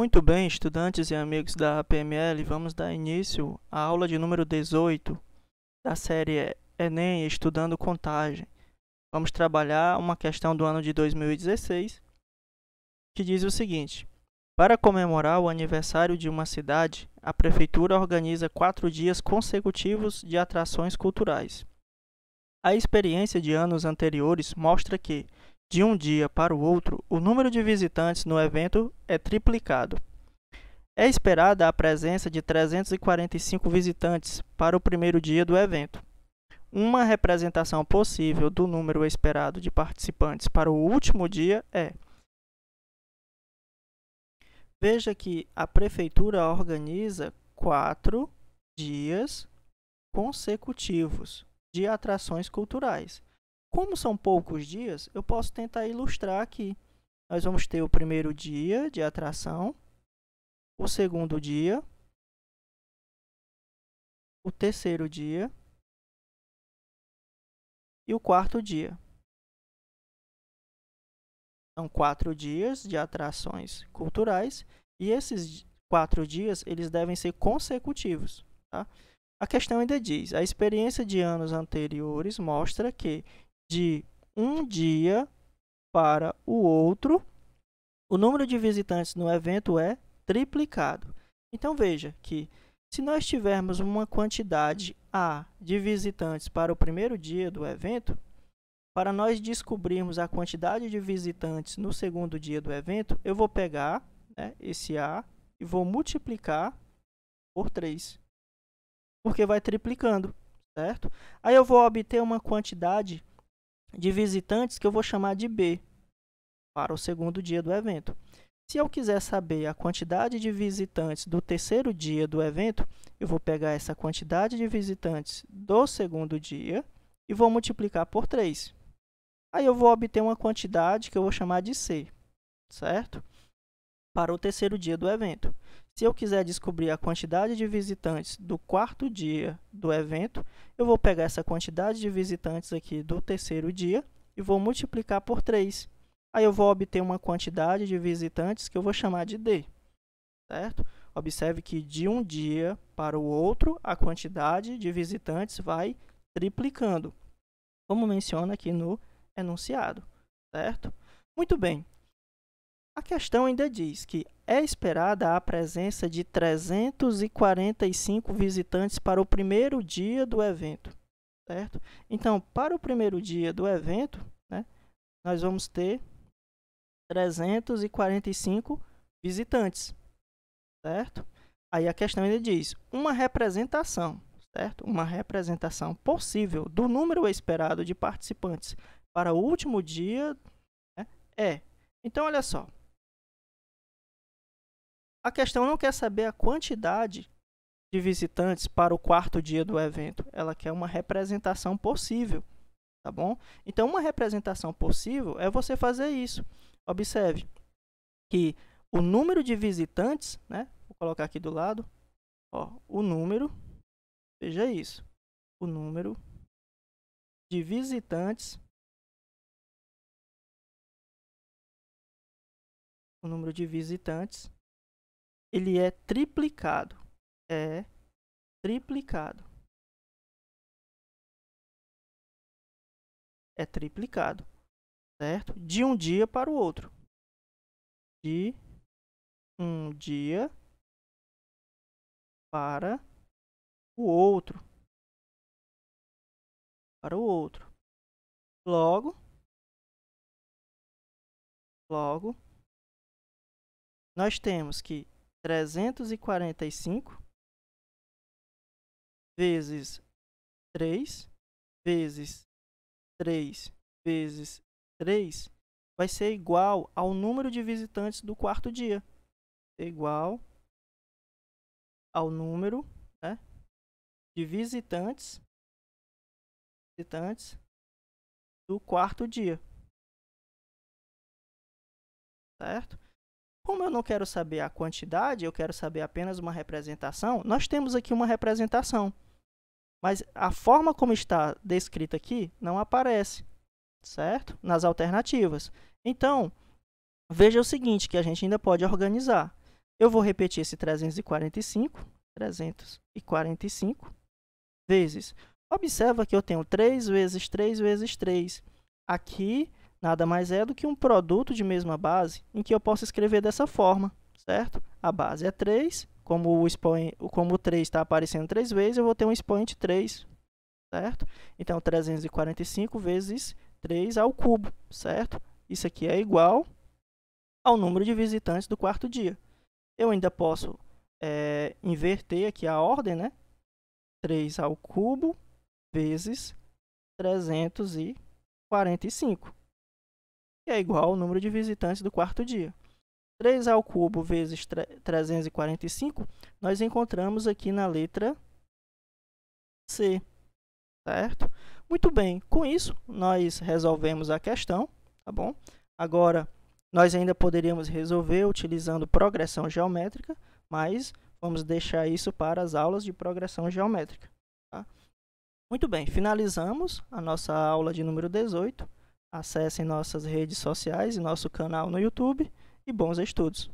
Muito bem, estudantes e amigos da APML, vamos dar início à aula de número 18 da série Enem Estudando Contagem. Vamos trabalhar uma questão do ano de 2016 que diz o seguinte: Para comemorar o aniversário de uma cidade, a prefeitura organiza quatro dias consecutivos de atrações culturais. A experiência de anos anteriores mostra que de um dia para o outro, o número de visitantes no evento é triplicado. É esperada a presença de 345 visitantes para o primeiro dia do evento. Uma representação possível do número esperado de participantes para o último dia é Veja que a prefeitura organiza quatro dias consecutivos de atrações culturais. Como são poucos dias, eu posso tentar ilustrar aqui. Nós vamos ter o primeiro dia de atração, o segundo dia, o terceiro dia e o quarto dia. São quatro dias de atrações culturais e esses quatro dias eles devem ser consecutivos. Tá? A questão ainda diz: a experiência de anos anteriores mostra que de um dia para o outro, o número de visitantes no evento é triplicado. Então veja que se nós tivermos uma quantidade A de visitantes para o primeiro dia do evento, para nós descobrirmos a quantidade de visitantes no segundo dia do evento, eu vou pegar né, esse A e vou multiplicar por 3. Porque vai triplicando, certo? Aí eu vou obter uma quantidade de visitantes que eu vou chamar de B para o segundo dia do evento. Se eu quiser saber a quantidade de visitantes do terceiro dia do evento, eu vou pegar essa quantidade de visitantes do segundo dia e vou multiplicar por 3. Aí eu vou obter uma quantidade que eu vou chamar de C, certo? Para o terceiro dia do evento. Se eu quiser descobrir a quantidade de visitantes do quarto dia do evento, eu vou pegar essa quantidade de visitantes aqui do terceiro dia e vou multiplicar por 3. Aí eu vou obter uma quantidade de visitantes que eu vou chamar de D, certo? Observe que de um dia para o outro, a quantidade de visitantes vai triplicando, como menciona aqui no enunciado, certo? Muito bem. A questão ainda diz que é esperada a presença de 345 visitantes para o primeiro dia do evento, certo? Então, para o primeiro dia do evento, né, nós vamos ter 345 visitantes, certo? Aí a questão ainda diz, uma representação, certo? Uma representação possível do número esperado de participantes para o último dia né, é. Então, olha só, a questão não quer saber a quantidade de visitantes para o quarto dia do evento. Ela quer uma representação possível, tá bom? Então, uma representação possível é você fazer isso. Observe que o número de visitantes, né? Vou colocar aqui do lado, ó, o número, veja isso, o número de visitantes, o número de visitantes ele é triplicado. É triplicado. É triplicado, certo? De um dia para o outro. De um dia para o outro. Para o outro. Logo, logo, nós temos que 345 vezes 3 vezes 3 vezes 3 vai ser igual ao número de visitantes do quarto dia. É igual ao número né, de visitantes, visitantes do quarto dia. Certo? Como eu não quero saber a quantidade, eu quero saber apenas uma representação, nós temos aqui uma representação. Mas a forma como está descrita aqui não aparece, certo? Nas alternativas. Então, veja o seguinte, que a gente ainda pode organizar. Eu vou repetir esse 345, 345 vezes. Observa que eu tenho 3 vezes 3 vezes 3. Aqui nada mais é do que um produto de mesma base em que eu posso escrever dessa forma, certo? A base é 3, como o, expoente, como o 3 está aparecendo 3 vezes, eu vou ter um expoente 3, certo? Então, 345 vezes 3 ao cubo, certo? Isso aqui é igual ao número de visitantes do quarto dia. Eu ainda posso é, inverter aqui a ordem, né? 3 ao cubo vezes 345, é igual ao número de visitantes do quarto dia. 3 ao cubo vezes 345, nós encontramos aqui na letra C, certo? Muito bem, com isso nós resolvemos a questão, tá bom? Agora, nós ainda poderíamos resolver utilizando progressão geométrica, mas vamos deixar isso para as aulas de progressão geométrica. Tá? Muito bem, finalizamos a nossa aula de número 18. Acessem nossas redes sociais e nosso canal no YouTube e bons estudos!